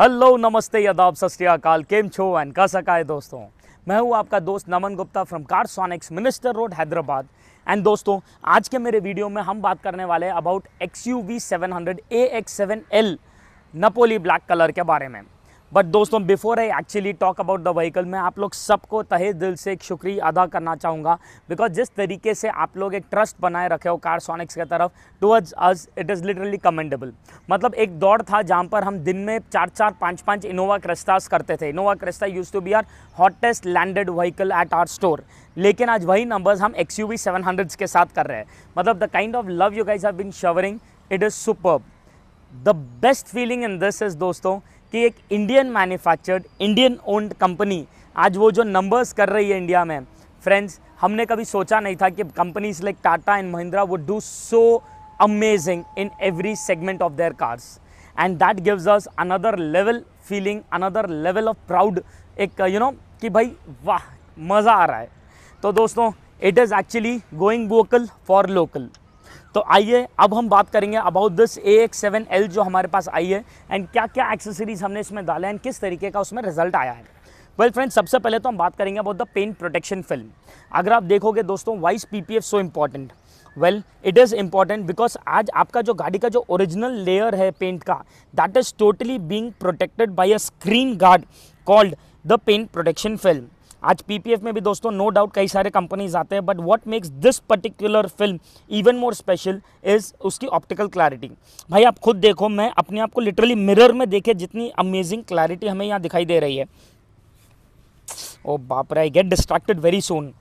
hello नमस्ते यादव सत केम छो एंड का सका है दोस्तों मैं हूं आपका दोस्त Naman Gupta from Car Sonics Minister Road Hyderabad and दोस्तों आज के मेरे वीडियो में हम बात करने वाले about X U V seven hundred A X seven L Napoli black colour के बारे में बट दोस्तों before I actually talk about the vehicle मैं आप लोग सबको तहे दिल से एक शुक्रिया अदा करना चाहूँगा बिकॉज जिस तरीके से आप लोग एक ट्रस्ट बनाए रखे हो कार सोनिक्स की तरफ towards us it is literally commendable मतलब एक दौड़ था जहाँ पर हम दिन में चार चार पाँच पाँच इनोवा क्रिस्ताज करते थे Innova Crysta used to be our hottest landed vehicle at our store लेकिन आज वही नंबर्स हम एक्स यू के साथ कर रहे हैं मतलब the kind of love you guys have been showering it is super the best feeling in this is दोस्तों कि एक Indian manufactured Indian owned company आज वो जो नंबर्स कर रही है इंडिया में फ्रेंड्स हमने कभी सोचा नहीं था कि companies like Tata and Mahindra would do so amazing in every segment of their cars and that gives us another level feeling another level of proud एक यू you नो know, कि भाई वाह मज़ा आ रहा है तो दोस्तों it is actually going vocal for local तो आइए अब हम बात करेंगे about this A X seven L जो हमारे पास आई है एंड क्या क्या एक्सेसरीज हमने इसमें डाले एंड किस तरीके का उसमें रिजल्ट आया है वेल well फ्रेंड्स सबसे पहले तो हम बात करेंगे about the paint protection film अगर आप देखोगे दोस्तों why is P P F so important well it is important because आज आपका जो गाड़ी का जो ओरिजिनल लेयर है पेंट का that is totally being protected by a screen guard called the paint protection film आज पीपीएफ में भी दोस्तों नो डाउट कई सारे कंपनीज आते हैं but what makes this particular film even more special is उसकी ऑप्टिकल क्लैरिटी भाई आप खुद देखो मैं अपने आप को लिटरली मिरर में देखे जितनी अमेजिंग क्लैरिटी हमें यहाँ दिखाई दे रही है ओ बापरा I get distracted very soon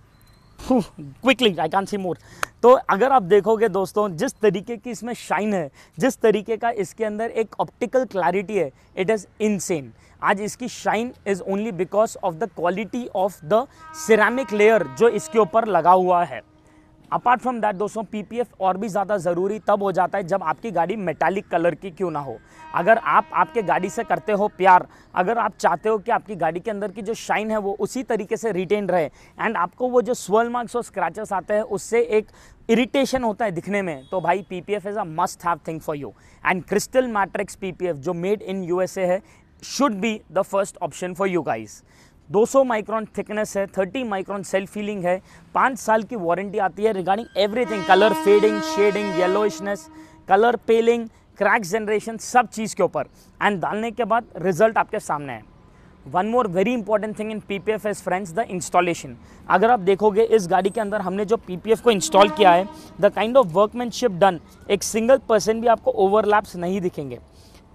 quickly I can see more तो अगर आप देखोगे दोस्तों जिस तरीके की इसमें शाइन है जिस तरीके का इसके अंदर एक ऑप्टिकल क्लैरिटी है इट इज़ इनसेन आज इसकी shine is only because of the quality of the ceramic layer जो इसके ऊपर लगा हुआ है अपार्ट फ्रॉम दैट दोस्तों पीपीएफ और भी ज़्यादा ज़रूरी तब हो जाता है जब आपकी गाड़ी मेटालिक कलर की क्यों ना हो अगर आप आपके गाड़ी से करते हो प्यार अगर आप चाहते हो कि आपकी गाड़ी के अंदर की जो शाइन है वो उसी तरीके से रिटेन रहे एंड आपको वो जो स्वर्ल मार्क्स और स्क्रैचेस आते हैं उससे एक इरिटेशन होता है दिखने में तो भाई P P F is a must have thing for you and crystal matrix P P F जो made in U S A है should be the first option for you guys 200 micron thickness है 30 micron self feeling है पाँच साल की warranty आती है regarding everything colour fading shading yellowishness colour paling crack generation सब चीज़ के ऊपर एंड डालने के बाद रिजल्ट आपके सामने है one more very important thing in P P F as friends the installation अगर आप देखोगे इस गाड़ी के अंदर हमने जो पी पी एफ को इंस्टॉल किया है the kind of workmanship done एक सिंगल पर्सन भी आपको ओवरलैप्स नहीं दिखेंगे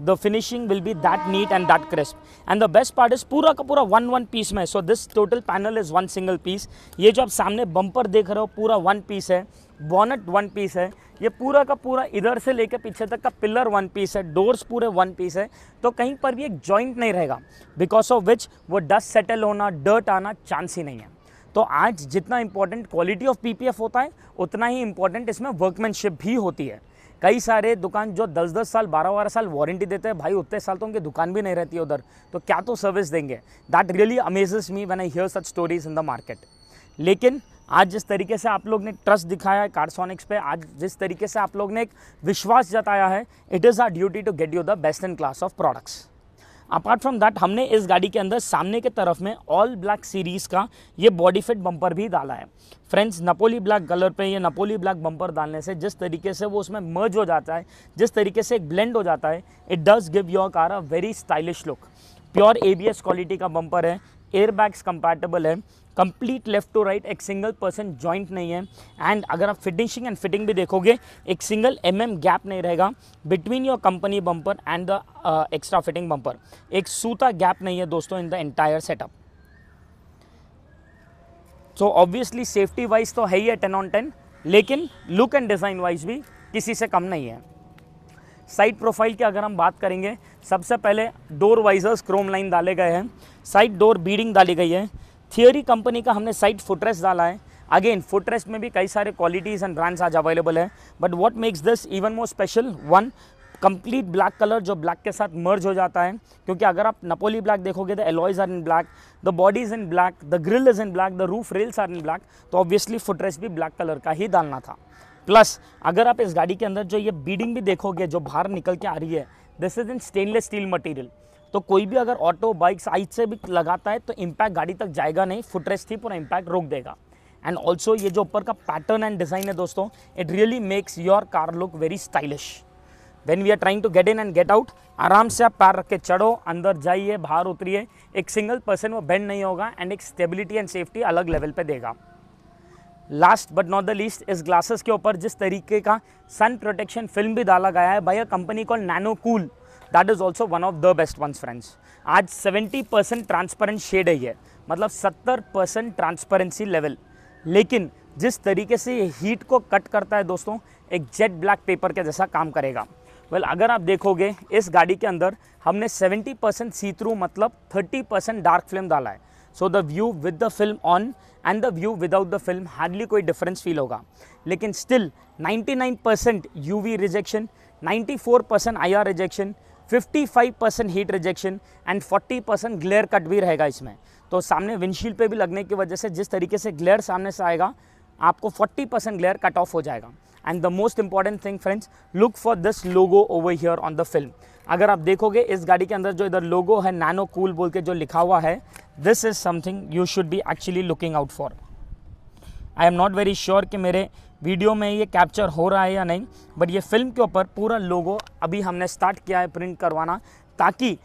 the finishing will be that neat and that crisp and the best part is पूरा का पूरा वन वन पीस में so this total panel is one single piece ये जो आप सामने बम्पर देख रहे हो पूरा वन पीस है बॉनट वन पीस है ये पूरा का पूरा इधर से लेकर पीछे तक का पिलर वन पीस है डोर्स पूरे वन पीस है तो कहीं पर भी एक जॉइंट नहीं रहेगा बिकॉज ऑफ विच वो डस्ट सेटल होना डर्ट आना चांस ही नहीं है तो आज जितना इंपॉर्टेंट क्वालिटी ऑफ पीपीएफ होता है उतना ही इंपॉर्टेंट इसमें वर्कमैनशिप भी होती है कई सारे दुकान जो दस दस साल बारह बारह साल वारंटी देते हैं भाई उतने साल तो उनकी दुकान भी नहीं रहती उधर तो क्या तो सर्विस देंगे that really amazes me when I hear such stories in the market लेकिन आज जिस तरीके से आप लोग ने ट्रस्ट दिखाया है कार्सोनिक्स पे आज जिस तरीके से आप लोग ने एक विश्वास जताया है it is our duty to get you the best in class of products apart from that हमने इस गाड़ी के अंदर सामने के तरफ में ऑल ब्लैक सीरीज़ का ये बॉडी फिट बम्पर भी डाला है फ्रेंड्स नपोली ब्लैक कलर पे ये नपोली ब्लैक बम्पर डालने से जिस तरीके से वो उसमें मर्ज हो जाता है जिस तरीके से एक ब्लेंड हो जाता है it does give your car a very stylish look pure ABS quality का बम्पर है एयरबैग्स बैग्स है कंप्लीट लेफ्ट टू राइट एक सिंगल पर्सन ज्वाइंट नहीं है एंड अगर आप फिनिशिंग एंड फिटिंग भी देखोगे एक सिंगल एम एम गैप नहीं रहेगा between your company bumper and the extra fitting bumper एक सूता गैप नहीं है दोस्तों in the entire setup so obviously safety wise तो है ही है टेन ऑन टेन लेकिन लुक एंड डिज़ाइन वाइज भी किसी से कम नहीं है साइड प्रोफाइल की अगर हम बात करेंगे सबसे पहले डोर वाइजर्स क्रोम लाइन डाले गए हैं साइड डोर बीडिंग डाली गई है थियोरी कंपनी का हमने साइड फुटरेस डाला है अगेन फुटरेस में भी कई सारे क्वालिटीज़ एंड ब्रांड्स आज अवेलेबल है but what makes this even more special one complete black colour जो ब्लैक के साथ मर्ज हो जाता है क्योंकि अगर आप नपोली ब्लैक देखोगे तो alloys are in black the body is in black the grille is in black the roof rails are in black तो ऑब्वियसली फुटरेस भी ब्लैक कलर का ही डालना था प्लस अगर आप इस गाड़ी के अंदर जो ये बीडिंग भी देखोगे जो बाहर निकल के आ रही है this is in stainless steel material तो कोई भी अगर ऑटो बाइक साइड से भी लगाता है तो इम्पैक्ट गाड़ी तक जाएगा नहीं फुटरेस्ट थी पूरा इम्पैक्ट रोक देगा एंड ऑल्सो ये जो ऊपर का पैटर्न एंड डिज़ाइन है दोस्तों it really makes your car look very stylish when we are trying to get in and get out आराम से आप पैर रख के चढ़ो अंदर जाइए बाहर उतरिए एक सिंगल पर्सन वो बेंड नहीं होगा एंड एक स्टेबिलिटी एंड सेफ्टी अलग लेवल पे देगा last but not the least इस ग्लासेस के ऊपर जिस तरीके का सन प्रोटेक्शन फिल्म भी डाला गया है by a company call Nano Cool that is also one of the best ones friends आज 70 परसेंट ट्रांसपेरेंट शेड है ये मतलब 70 परसेंट ट्रांसपेरेंसी लेवल लेकिन जिस तरीके से ये हीट को कट करता है दोस्तों एक जेट ब्लैक पेपर के जैसा काम करेगा वेल well, अगर आप देखोगे इस गाड़ी के अंदर हमने 70 परसेंट सी थ्रू मतलब 30 परसेंट डार्क फिल्म डाला है so the view with the film on and the view without the film hardly कोई डिफरेंस फील होगा लेकिन still 99 percent UV rejection 94 percent IR rejection 55 percent heat rejection and 40 percent glare cut भी रहेगा इसमें तो सामने विंडशील्ड पे भी लगने की वजह से जिस तरीके से ग्लेयर सामने से आएगा आपको 40 परसेंट ग्लेयर कट ऑफ हो जाएगा and the most important thing friends look for this logo over here on the film अगर आप देखोगे इस गाड़ी के अंदर जो इधर लोगो है नैनो कूल बोल के जो लिखा हुआ है this is something you should be actually looking out for I am not very sure कि मेरे वीडियो में ये कैप्चर हो रहा है या नहीं बट ये फिल्म के ऊपर पूरा लोगो अभी हमने स्टार्ट किया है प्रिंट करवाना ताकि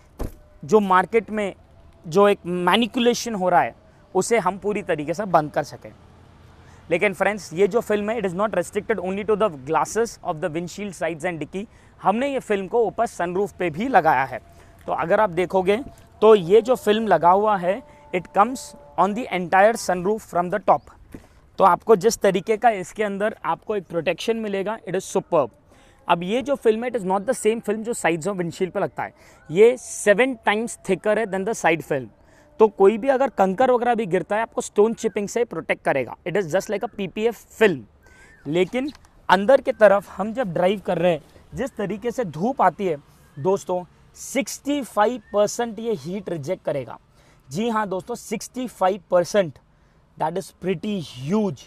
जो मार्केट में जो एक मैनिकुलेशन हो रहा है उसे हम पूरी तरीके से बंद कर सकें लेकिन फ्रेंड्स ये जो फिल्म है it is not restricted only to the glasses of the windshield sides and डिक्की हमने ये फिल्म को ऊपर सनरूफ पे भी लगाया है तो अगर आप देखोगे तो ये जो फिल्म लगा हुआ है it comes on the entire sunroof from the top तो आपको जिस तरीके का इसके अंदर आपको एक प्रोटेक्शन मिलेगा इट इज़ सुपर अब ये जो फिल्म है it is not the same film जो साइड्स ऑफ विंडशील्ड पर लगता है ये सेवन टाइम्स थिकर है देन द साइड फिल्म तो कोई भी अगर कंकर वगैरह भी गिरता है आपको स्टोन चिपिंग से प्रोटेक्ट करेगा it is just like a P film लेकिन अंदर की तरफ हम जब ड्राइव कर रहे हैं जिस तरीके से धूप आती है दोस्तों 65 परसेंट ये हीट रिजेक्ट करेगा जी हाँ दोस्तों 65 percent that is pretty huge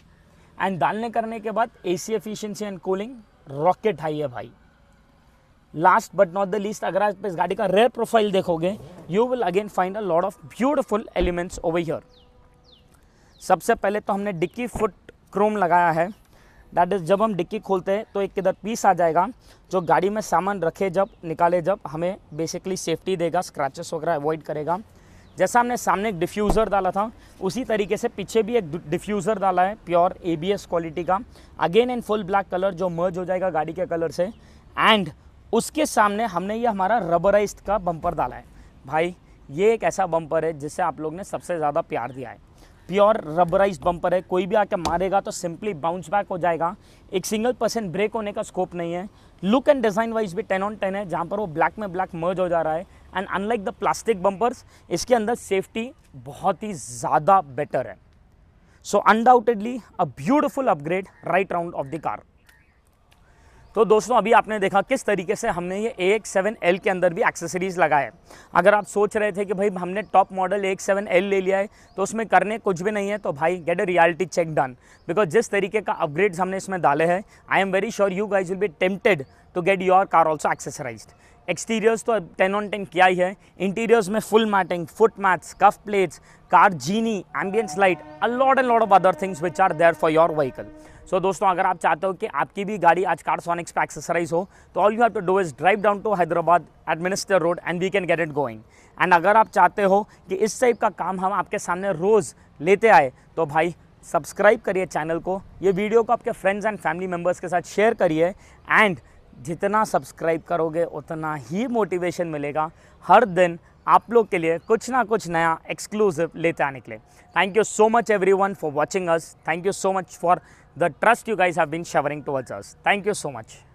and डालने करने के बाद A C efficiency and cooling rocket high है भाई last but not the least अगर आप इस गाड़ी का रेयर प्रोफाइल देखोगे you will again find a lot of beautiful elements over here सबसे पहले तो हमने डिक्की फुट क्रोम लगाया है दैट इज़ जब हम डिक्की खोलते हैं तो एक किधर पीस आ जाएगा जो गाड़ी में सामान रखे जब निकाले जब हमें बेसिकली सेफ्टी देगा स्क्रैचेस वगैरह अवॉइड करेगा जैसा हमने सामने एक डिफ्यूज़र डाला था उसी तरीके से पीछे भी एक डिफ्यूज़र डाला है प्योर एबीएस क्वालिटी का again in full black colour जो मर्ज हो जाएगा गाड़ी के कलर से एंड उसके सामने हमने ये हमारा रबराइज का बम्पर डाला है भाई ये एक ऐसा बम्पर है जिससे आप लोग ने सबसे ज़्यादा प्यार दिया है प्योर रबराइज बम्पर है कोई भी आके मारेगा तो सिंपली बाउंस बैक हो जाएगा एक सिंगल परसेंट ब्रेक होने का स्कोप नहीं है लुक एंड डिज़ाइन वाइज भी टेन ऑन टेन है जहाँ पर वो ब्लैक में ब्लैक मर्ज हो जा रहा है and unlike the plastic bumpers इसके अंदर सेफ्टी बहुत ही ज़्यादा बेटर है so undoubtedly a beautiful upgrade right round of the car तो दोस्तों अभी आपने देखा किस तरीके से हमने ये ए एक सेवन एल के अंदर भी एक्सेसरीज लगाए अगर आप सोच रहे थे कि भाई हमने top model A seven L ले लिया है तो उसमें करने कुछ भी नहीं है तो भाई get a reality check done because जिस तरीके का अपग्रेड्स हमने इसमें डाले हैं I am very sure you guys will be tempted to get your car also accessorize exteriors तो टेन ऑन टेन किया ही है इंटीरियर्स में full matting foot mats cuff plates car genie ambience light a lot and lot of other things which are there for your vehicle so दोस्तों अगर आप चाहते हो कि आपकी भी गाड़ी आज कार सोनिक्स पे एक्सेसराइज हो तो all you have to do is drive down to Hyderabad administer road and we can get it going and अगर आप चाहते हो कि इस टाइप का काम हम आपके सामने रोज़ लेते आए तो भाई सब्सक्राइब करिए चैनल को ये वीडियो को आपके फ्रेंड्स एंड फैमिली मेम्बर्स के साथ शेयर करिए एंड जितना सब्सक्राइब करोगे उतना ही मोटिवेशन मिलेगा हर दिन आप लोग के लिए कुछ ना कुछ नया एक्सक्लूसिव लेते आने के लिए thank you so much every one for watching us thank you so much for the trust you guys have been showering towards us thank you so much